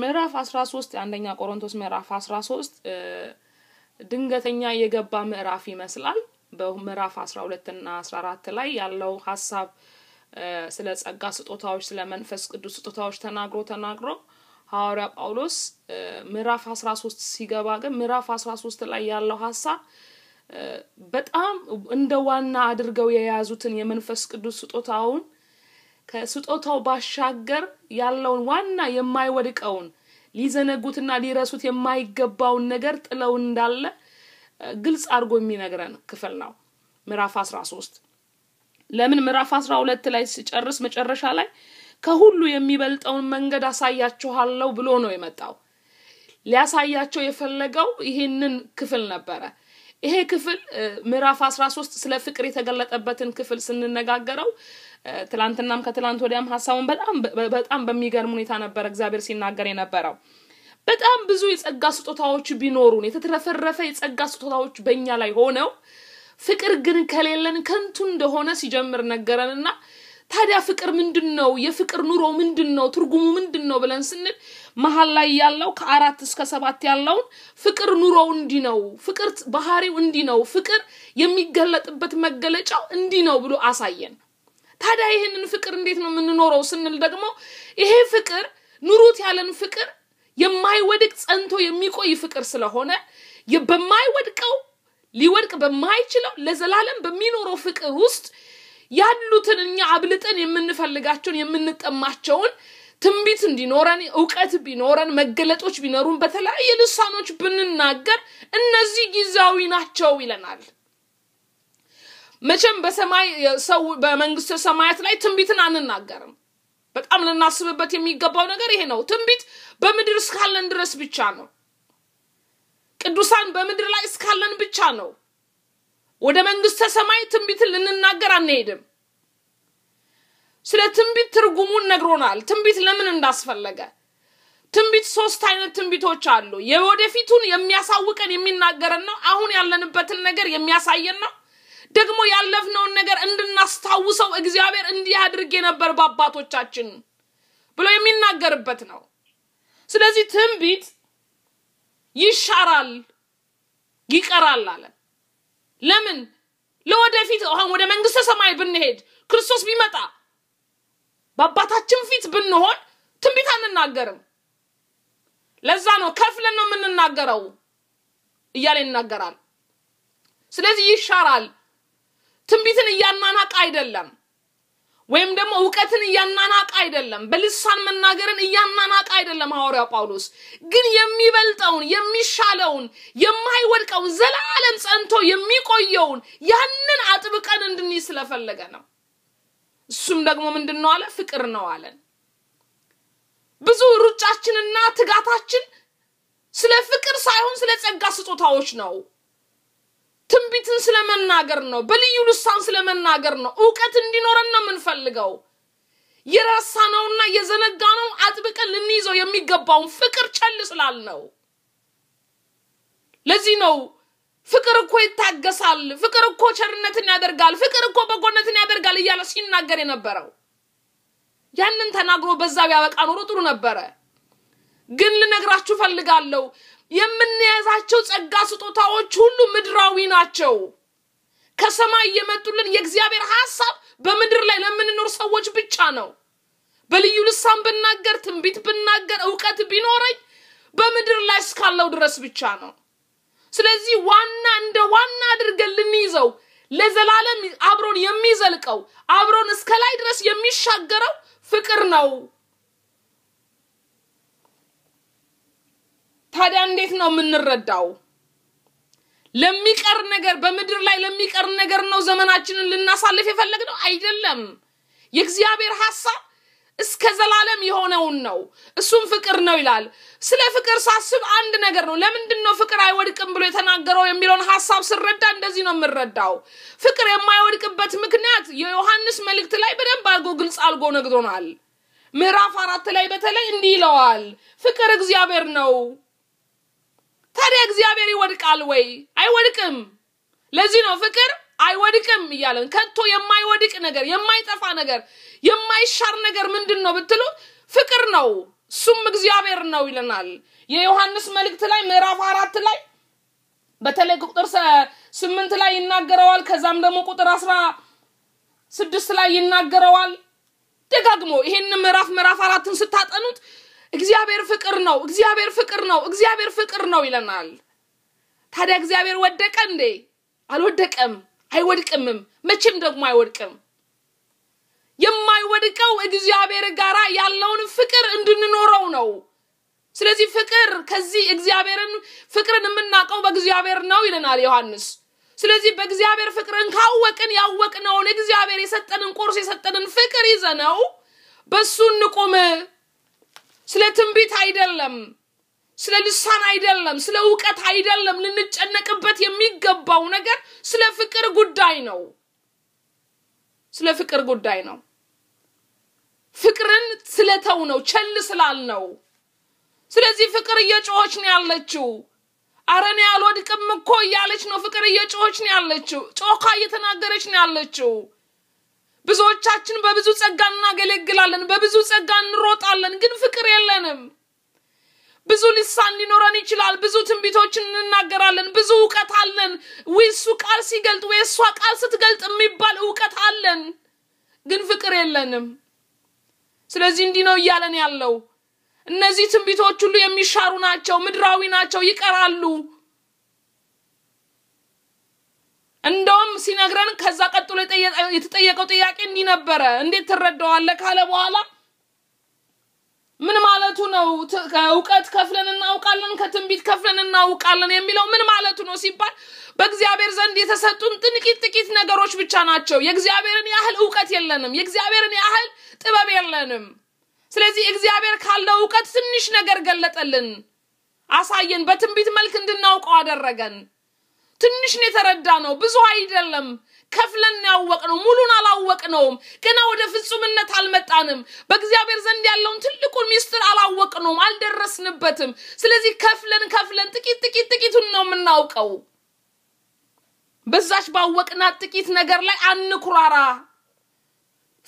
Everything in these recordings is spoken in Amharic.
ምዕራፍ 13 አንደኛ ቆሮንቶስ ምዕራፍ 13 ድንገተኛ የገባ ምዕራፍ ይመስላል። በምዕራፍ 12 እና 14 ላይ ያለው ሀሳብ ስለ ጸጋ ስጦታዎች፣ ስለ መንፈስ ቅዱስ ስጦታዎች ተናግሮ ተናግሮ ሐዋርያ ጳውሎስ ምዕራፍ 13 ሲገባ ግን ምዕራፍ 13 ላይ ያለው ሀሳብ በጣም እንደ ዋና አድርገው የያዙትን የመንፈስ ቅዱስ ስጦታውን ከስጦታው ባሻገር ያለውን ዋና የማይወድቀውን ሊዘነጉትና ሊረሱት የማይገባውን ነገር ጥለው እንዳለ ግልጽ አድርጎ የሚነግረን ክፍል ነው ምዕራፍ ሶስት ለምን ምዕራፍ ሁለት ላይ ሲጨርስ መጨረሻ ላይ ከሁሉ የሚበልጠውን መንገድ አሳያችኋለሁ ብሎ ነው የመጣው ሊያሳያቸው የፈለገው ይህንን ክፍል ነበረ ይሄ ክፍል ምዕራፍ ሶስት ስለ ፍቅር የተገለጠበትን ክፍል ስንነጋገረው ትላንትናም ከትላንት ወዲያም ሀሳቡን በጣም በጣም በሚገርም ሁኔታ ነበር እግዚአብሔር ሲናገር የነበረው በጣም ብዙ የጸጋ ስጦታዎች ቢኖሩን የተትረፈረፈ የጸጋ ስጦታዎች በእኛ ላይ ሆነው ፍቅር ግን ከሌለን ከንቱ እንደሆነ ሲጀምር ነገረንና ታዲያ ፍቅር ምንድን ነው የፍቅር ኑሮ ምንድን ነው ትርጉሙ ምንድን ነው ብለን ስንል መሀል ላይ ያለው ከአራት እስከ ሰባት ያለውን ፍቅር ኑሮው እንዲህ ነው ፍቅር ባህሪው እንዲህ ነው ፍቅር የሚገለጥበት መገለጫው እንዲህ ነው ብሎ አሳየን ታዲያ ይህንን ፍቅር እንዴት ነው የምንኖረው ስንል ደግሞ ይሄ ፍቅር ኑሩት ያለን ፍቅር የማይወድቅ ጸንቶ የሚቆይ ፍቅር ስለሆነ በማይወድቀው ሊወድቅ በማይችለው ለዘላለም በሚኖረው ፍቅር ውስጥ ያሉትን እኛ አብልጠን የምንፈልጋቸውን የምንጠማቸውን ትንቢት እንዲኖረን እውቀት ቢኖረን መገለጦች ቢኖሩን በተለያየ ልሳኖች ብንናገር እነዚህ ጊዜያዊ ናቸው ይለናል መቼም በሰማይ ሰው በመንግስተ ሰማያት ላይ ትንቢትን አንናገርም በጣም ልናስብበት የሚገባው ነገር ይሄ ነው ትንቢት በምድር እስካለን ድረስ ብቻ ነው ቅዱሳን በምድር ላይ እስካለን ብቻ ነው ወደ መንግስተ ሰማይ ትንቢትን ልንናገር አንሄድም ስለ ትንቢት ትርጉሙን ነግሮናል ትንቢት ለምን እንዳስፈለገ ትንቢት ሶስት አይነት ትንቢቶች አሉ የወደፊቱን የሚያሳውቀን የሚናገረን ነው አሁን ያለንበትን ነገር የሚያሳየን ነው ደግሞ ያለፍነውን ነገር እንድናስታውሰው እግዚአብሔር እንዲህ አድርጌ ነበር በአባቶቻችን ብሎ የሚናገርበት ነው። ስለዚህ ትንቢት ይሻራል፣ ይቀራል አለ። ለምን ለወደፊት አሁን ወደ መንግስተ ሰማይ ብንሄድ ክርስቶስ ቢመጣ በአባታችን ፊት ብንሆን ትንቢት አንናገርም። ለዛ ነው ከፍለን ነው የምንናገረው እያለ ይናገራል። ስለዚህ ይሻራል ትንቢትን እያናናቅ አይደለም፣ ወይም ደግሞ እውቀትን እያናናቅ አይደለም፣ በልሳን መናገርን እያናናቅ አይደለም። ሐዋርያው ጳውሎስ ግን የሚበልጠውን የሚሻለውን የማይወድቀውን ዘላለም ጸንቶ የሚቆየውን ያንን አጥብቀን እንድንይ ስለፈለገ ነው። እሱም ደግሞ ምንድን ነው አለ? ፍቅር ነው አለን። ብዙ ሩጫችንና ትጋታችን ስለ ፍቅር ሳይሆን ስለ ጸጋ ስጦታዎች ነው። ትንቢትን ስለመናገር ነው። በልዩ ልሳን ስለመናገር ነው። እውቀት እንዲኖረን ነው የምንፈልገው። የረሳነውና የዘነጋነው አጥብቀን ልንይዘው የሚገባውን ፍቅር ቸል ነው። ለዚህ ነው ፍቅር እኮ ይታገሳል፣ ፍቅር እኮ ቸርነትን ያደርጋል፣ ፍቅር እኮ በጎነትን ያደርጋል እያለ ሲናገር የነበረው። ያንን ተናግሮ በዛ ቢያበቃ ኖሮ ጥሩ ነበረ። ግን ልነግራችሁ ፈልጋለሁ የምንያዛቸው ጸጋ ስጦታዎች ሁሉ ምድራዊ ናቸው። ከሰማይ የመጡልን የእግዚአብሔር ሐሳብ በምድር ላይ ለምንኖር ሰዎች ብቻ ነው። በልዩ ልሳን ብናገር፣ ትንቢት ብናገር፣ እውቀት ቢኖረኝ በምድር ላይ እስካለው ድረስ ብቻ ነው። ስለዚህ ዋና እንደ ዋና አድርገን ልንይዘው ለዘላለም አብሮን የሚዘልቀው አብሮን እስከ ላይ ድረስ የሚሻገረው ፍቅር ነው። ታዲያ እንዴት ነው የምንረዳው? ለሚቀር ነገር በምድር ላይ ለሚቀር ነገር ነው ዘመናችንን ልናሳልፍ የፈለግነው አይደለም። የእግዚአብሔር ሐሳብ እስከ ዘላለም የሆነውን ነው። እሱም ፍቅር ነው ይላል። ስለ ፍቅር ሳስብ አንድ ነገር ነው። ለምንድን ነው ፍቅር አይወድቅም ብሎ የተናገረው የሚለውን ሐሳብ ስረዳ እንደዚህ ነው የምረዳው። ፍቅር የማይወድቅበት ምክንያት የዮሐንስ መልእክት ላይ በደንብ አድርጎ ግልጽ አድርጎ ነግሮናል። ምዕራፍ አራት ላይ በተለይ እንዲህ ይለዋል፣ ፍቅር እግዚአብሔር ነው ታዲያ እግዚአብሔር ይወድቃል ወይ? አይወድቅም። ለዚህ ነው ፍቅር አይወድቅም እያለን ከቶ የማይወድቅ ነገር የማይጠፋ ነገር የማይሻር ነገር ምንድን ነው ብትሉ ፍቅር ነው እሱም እግዚአብሔር ነው ይለናል የዮሐንስ መልእክት ላይ ምዕራፍ አራት ላይ በተለይ ቁጥር ስምንት ላይ ይናገረዋል ከዛም ደግሞ ቁጥር አስራ ስድስት ላይ ይናገረዋል ደጋግሞ ይሄንን ምዕራፍ ምዕራፍ አራትን ስታጠኑት እግዚአብሔር ፍቅር ነው፣ እግዚአብሔር ፍቅር ነው፣ እግዚአብሔር ፍቅር ነው ይለናል። ታዲያ እግዚአብሔር ወደቀ እንዴ? አልወደቀም፣ አይወድቅምም፣ መቼም ደግሞ አይወድቅም። የማይወድቀው እግዚአብሔር ጋራ ያለውን ፍቅር እንድንኖረው ነው። ስለዚህ ፍቅር ከዚህ እግዚአብሔርን ፍቅርን የምናውቀው በእግዚአብሔር ነው ይለናል ዮሐንስ። ስለዚህ በእግዚአብሔር ፍቅርን ካወቅን ያወቅነውን እግዚአብሔር የሰጠንን ቁርስ የሰጠንን ፍቅር ይዘነው በሱ እንቁም። ስለ ትንቢት አይደለም፣ ስለ ልሳን አይደለም፣ ስለ እውቀት አይደለም። ልንጨነቅበት የሚገባው ነገር ስለ ፍቅር ጉዳይ ነው። ስለ ፍቅር ጉዳይ ነው። ፍቅርን ስለተው ነው፣ ቸል ስላል ነው። ስለዚህ ፍቅር እየጮኸች ነው ያለችው። አረን ያልወድቅም እኮ እያለች ነው። ፍቅር እየጮኸች ነው ያለችው። ጮካ እየተናገረች ነው ያለችው። ብዙዎቻችን በብዙ ጸጋ እናገለግላለን፣ በብዙ ጸጋ እንሮጣለን፣ ግን ፍቅር የለንም። ብዙ ልሳን ሊኖረን ይችላል። ብዙ ትንቢቶችን እንናገራለን። ብዙ እውቀት አለን። ወይ እሱ ቃል ሲገልጥ ወይ እሷ ቃል ስትገልጥ የሚባል እውቀት አለን፣ ግን ፍቅር የለንም። ስለዚህ እንዲህ ነው እያለን ያለው እነዚህ ትንቢቶች ሁሉ የሚሻሩ ናቸው፣ ምድራዊ ናቸው፣ ይቀራሉ እንደ ሲነግረን ከዛ ቀጥሎ የተጠየቀው ጥያቄ እንዲህ ነበረ፣ እንዴት ትረዳዋለህ ካለ በኋላ ምን ማለቱ ነው? እውቀት ከፍለን እናውቃለን፣ ከትንቢት ከፍለን እናውቃለን የሚለው ምን ማለቱ ነው ሲባል በእግዚአብሔር ዘንድ የተሰጡን ጥቂት ጥቂት ነገሮች ብቻ ናቸው። የእግዚአብሔርን ያህል እውቀት የለንም። የእግዚአብሔርን ያህል ጥበብ የለንም። ስለዚህ እግዚአብሔር ካለው እውቀት ትንሽ ነገር ገለጠልን፣ አሳየን፣ በትንቢት መልክ እንድናውቀው አደረገን። ትንሽን የተረዳ ነው፣ ብዙ አይደለም። ከፍለን ያወቅ ነው፣ ሙሉን አላወቅ ገና ወደ ፍጹምነት አልመጣንም። በእግዚአብሔር ዘንድ ያለውን ትልቁን ሚስጥር አላወቅ አልደረስንበትም። ስለዚህ ከፍለን ከፍለን ጥቂት ጥቂት ጥቂቱን ነው የምናውቀው። በዛች ባወቅናት ጥቂት ነገር ላይ አንኩራራ።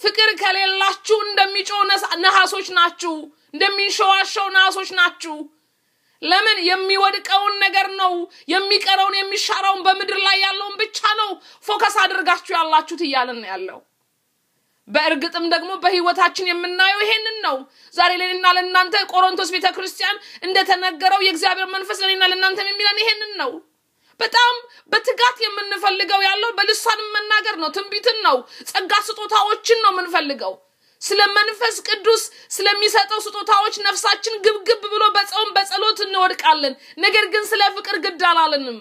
ፍቅር ከሌላችሁ እንደሚጮ ነሐሶች ናችሁ፣ እንደሚንሸዋሸው ነሐሶች ናችሁ። ለምን የሚወድቀውን ነገር ነው የሚቀረውን የሚሻረውን በምድር ላይ ያለውን ብቻ ነው ፎከስ አድርጋችሁ ያላችሁት እያልን ያለው በእርግጥም ደግሞ በህይወታችን የምናየው ይሄንን ነው ዛሬ ለኔና ለእናንተ ቆሮንቶስ ቤተ ክርስቲያን እንደተነገረው የእግዚአብሔር መንፈስ ለኔና ለእናንተ የሚለን ይሄንን ነው በጣም በትጋት የምንፈልገው ያለው በልሳን መናገር ነው ትንቢትን ነው ጸጋ ስጦታዎችን ነው የምንፈልገው ስለ መንፈስ ቅዱስ ስለሚሰጠው ስጦታዎች ነፍሳችን ግብግብ ብሎ በጾም በጸሎት እንወድቃለን። ነገር ግን ስለ ፍቅር ግድ አላለንም።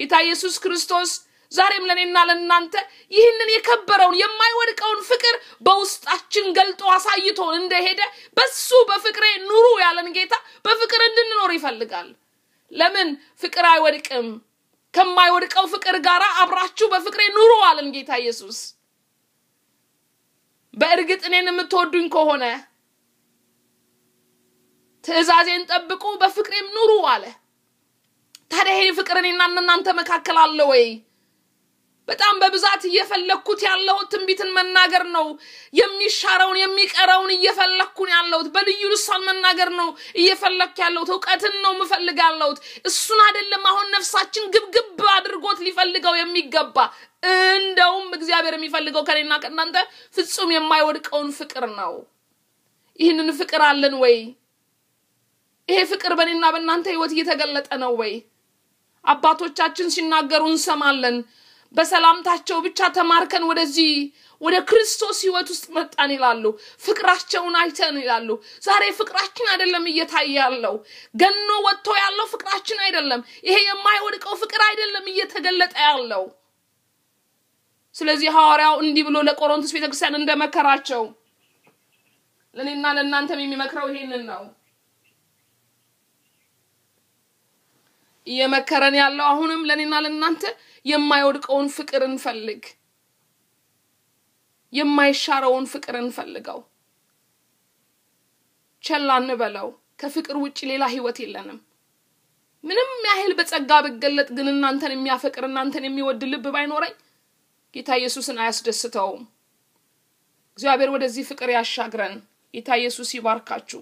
ጌታ ኢየሱስ ክርስቶስ ዛሬም ለእኔና ለእናንተ ይህንን የከበረውን የማይወድቀውን ፍቅር በውስጣችን ገልጦ አሳይቶ እንደሄደ በሱ በፍቅሬ ኑሩ ያለን ጌታ በፍቅር እንድንኖር ይፈልጋል። ለምን ፍቅር አይወድቅም? ከማይወድቀው ፍቅር ጋር አብራችሁ በፍቅሬ ኑሩ አለን ጌታ ኢየሱስ። በእርግጥ እኔን የምትወዱኝ ከሆነ ትእዛዜን ጠብቁ፣ በፍቅሬም ኑሩ አለ። ታዲያ ይሄ ፍቅር እኔና እናንተ መካከል አለ ወይ? በጣም በብዛት እየፈለግኩት ያለሁት ትንቢትን መናገር ነው። የሚሻረውን የሚቀረውን እየፈለግኩን ያለሁት በልዩ ልሳን መናገር ነው እየፈለግኩ ያለሁት። እውቀትን ነው ምፈልግ ያለሁት። እሱን አይደለም አሁን ነፍሳችን ግብግብ አድርጎት ሊፈልገው የሚገባ እንደውም እግዚአብሔር የሚፈልገው ከኔና ከእናንተ ፍጹም የማይወድቀውን ፍቅር ነው። ይህንን ፍቅር አለን ወይ? ይሄ ፍቅር በእኔና በእናንተ ህይወት እየተገለጠ ነው ወይ? አባቶቻችን ሲናገሩ እንሰማለን። በሰላምታቸው ብቻ ተማርከን ወደዚህ ወደ ክርስቶስ ህይወት ውስጥ መጣን ይላሉ ፍቅራቸውን አይተን ይላሉ ዛሬ ፍቅራችን አይደለም እየታየ ያለው ገኖ ወጥቶ ያለው ፍቅራችን አይደለም ይሄ የማይወድቀው ፍቅር አይደለም እየተገለጠ ያለው ስለዚህ ሐዋርያው እንዲህ ብሎ ለቆሮንቶስ ቤተክርስቲያን እንደመከራቸው ለእኔና ለእናንተም የሚመክረው ይሄንን ነው እየመከረን ያለው አሁንም ለእኔና ለእናንተ የማይወድቀውን ፍቅር እንፈልግ። የማይሻረውን ፍቅር እንፈልገው። ቸላ እንበለው። ከፍቅር ውጭ ሌላ ህይወት የለንም። ምንም ያህል በጸጋ ብገለጥ ግን እናንተን የሚያፈቅር እናንተን የሚወድ ልብ ባይኖረኝ ጌታ ኢየሱስን አያስደስተውም። እግዚአብሔር ወደዚህ ፍቅር ያሻግረን። ጌታ ኢየሱስ ይባርካችሁ።